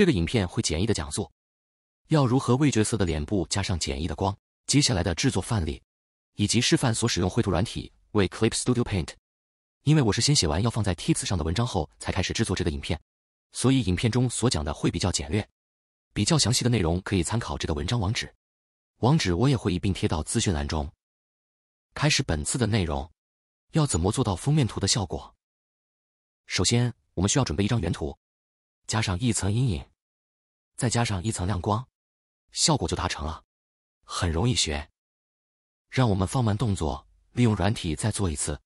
这个影片会简易的讲述，要如何为角色的脸部加上简易的光？接下来的制作范例，以及示范所使用绘图软体为 Clip Studio Paint。因为我是先写完要放在 TIPS 上的文章后才开始制作这个影片，所以影片中所讲的会比较简略。比较详细的内容可以参考这个文章网址，网址我也会一并贴到资讯栏中。开始本次的内容，要怎么做到封面图的效果？首先，我们需要准备一张原图，加上一层阴影。再加上一层亮光，效果就达成了，很容易学。让我们放慢动作，利用软体再做一次。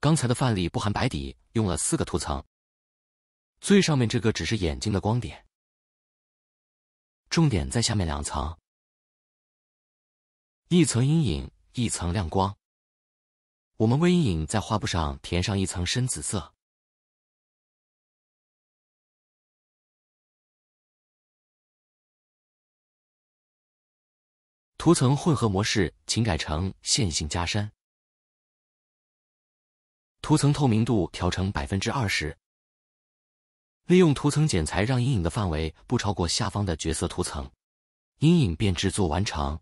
刚才的范例不含白底，用了四个图层，最上面这个只是眼睛的光点，重点在下面两层，一层阴影，一层亮光。我们为阴影在画布上填上一层深紫色。图层混合模式请改成线性加深，图层透明度调成百分之二十。利用图层剪裁让阴影的范围不超过下方的角色图层，阴影便制作完成。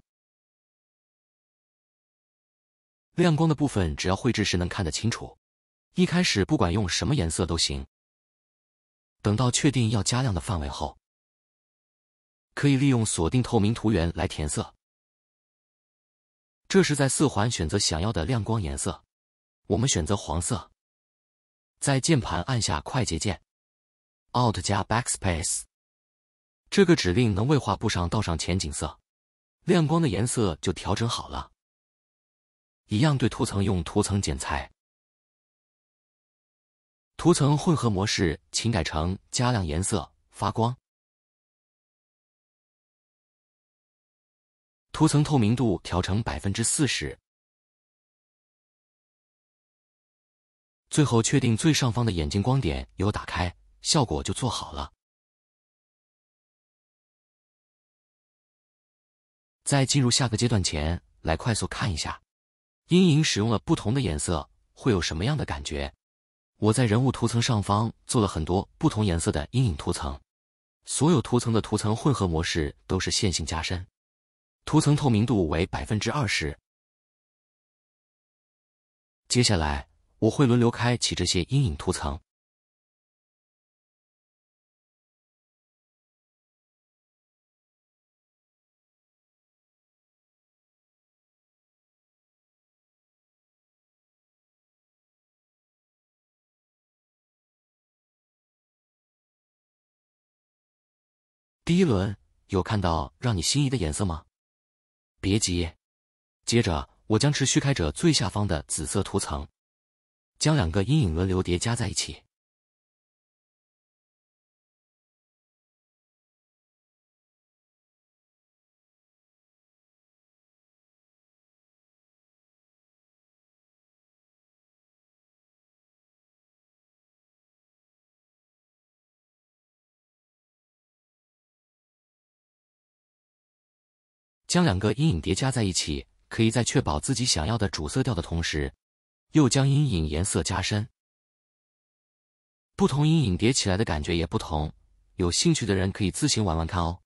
亮光的部分只要绘制时能看得清楚，一开始不管用什么颜色都行。等到确定要加亮的范围后，可以利用锁定透明图源来填色。这是在四环选择想要的亮光颜色，我们选择黄色。在键盘按下快捷键 Alt 加 Backspace，这个指令能为画布上倒上前景色，亮光的颜色就调整好了。一样对图层用图层剪裁，图层混合模式请改成加亮颜色发光。图层透明度调成百分之四十，最后确定最上方的眼睛光点有打开，效果就做好了。在进入下个阶段前，来快速看一下，阴影使用了不同的颜色会有什么样的感觉？我在人物图层上方做了很多不同颜色的阴影图层，所有图层的图层混合模式都是线性加深。图层透明度为百分之二十。接下来我会轮流开启这些阴影图层。第一轮，有看到让你心仪的颜色吗？别急，接着我将持续开着最下方的紫色图层，将两个阴影轮流叠加在一起。将两个阴影叠加在一起，可以在确保自己想要的主色调的同时，又将阴影颜色加深。不同阴影叠起来的感觉也不同，有兴趣的人可以自行玩玩看哦。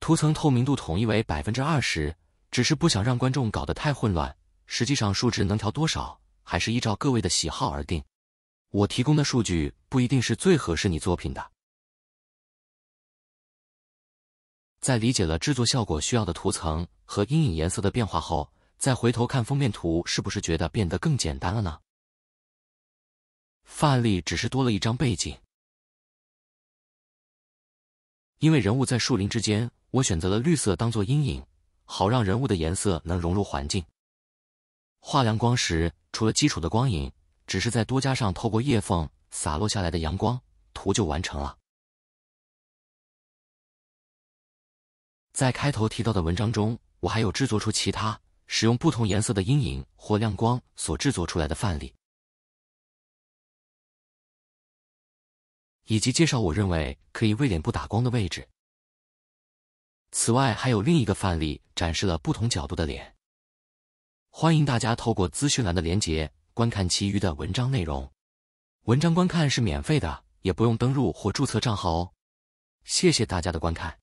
图层透明度统一为百分之二十，只是不想让观众搞得太混乱。实际上，数值能调多少，还是依照各位的喜好而定。我提供的数据不一定是最合适你作品的。在理解了制作效果需要的图层和阴影颜色的变化后，再回头看封面图，是不是觉得变得更简单了呢？范例只是多了一张背景，因为人物在树林之间，我选择了绿色当做阴影，好让人物的颜色能融入环境。画亮光时，除了基础的光影，只是在多加上透过叶缝洒落下来的阳光，图就完成了。在开头提到的文章中，我还有制作出其他使用不同颜色的阴影或亮光所制作出来的范例，以及介绍我认为可以为脸部打光的位置。此外，还有另一个范例展示了不同角度的脸。欢迎大家透过资讯栏的连结观看其余的文章内容。文章观看是免费的，也不用登录或注册账号哦。谢谢大家的观看。